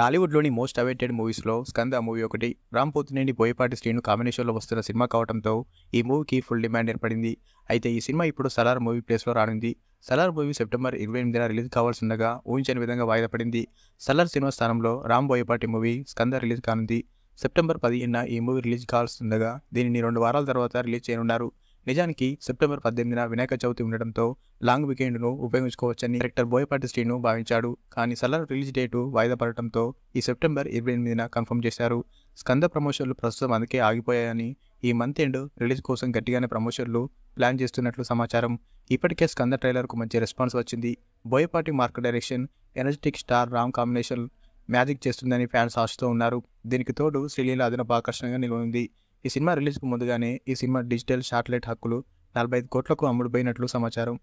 టాలీవుడ్లోని most awaited మూవీస్లో Skanda movie ఒకటి రామ్ పోతినేని బోయపాటి శ్రీను కాంబినేషన్లో వస్తున్న సినిమా కావడంతో ఈ మూవీకి ఫుల్ డిమాండ్ ఏర్పడింది అయితే ఈ సినిమా ఇప్పుడు సలార్ మూవీ ప్లేస్లో రానుంది సలార్ మూవీ సెప్టెంబర్ ఇరవై ఎనిమిదిన రిలీజ్ ఉండగా ఊహించని విధంగా వాయిదా పడింది సలార్ సినిమా స్థానంలో రామ్ బోయపాటి మూవీ స్కంద రిలీజ్ కానుంది సెప్టెంబర్ పదిహేన ఈ మూవీ రిలీజ్ ఉండగా దీనిని రెండు వారాల తర్వాత రిలీజ్ చేయనున్నారు నిజానికి సెప్టెంబర్ పద్దెనిమిదిన వినాయక చవితి ఉండటంతో లాంగ్ వీకెండ్ను ఉపయోగించుకోవచ్చని డైరెక్టర్ బోయపాటి శ్రీను భావించాడు కానీ సలర్ రిలీజ్ డేటు వాయిదా పడటంతో ఈ సెప్టెంబర్ ఇరవై ఎనిమిదిన కన్ఫర్మ్ చేశారు స్కంద ప్రమోషన్లు ప్రస్తుతం అందుకే ఆగిపోయాయని ఈ మంత్ ఎండ్ రిలీజ్ కోసం గట్టిగానే ప్రమోషన్లు ప్లాన్ చేస్తున్నట్లు సమాచారం ఇప్పటికే స్కంద ట్రైలర్కు మంచి రెస్పాన్స్ వచ్చింది Boyapati mark direction energetic star Ram combination magic చేస్తుందని ఫ్యాన్స్ ఆశతో ఉన్నారు దీనికి తోడు శ్రీలీల అదనపు ఆకర్షణగా నిలవనుంది ఈ సినిమా రిలీజ్కు ముందుగానే ఈ సినిమా డిజిటల్ శాటిలైట్ హక్కులు నలభై ఐదు కోట్లకు అమ్ముడుపోయినట్లు సమాచారం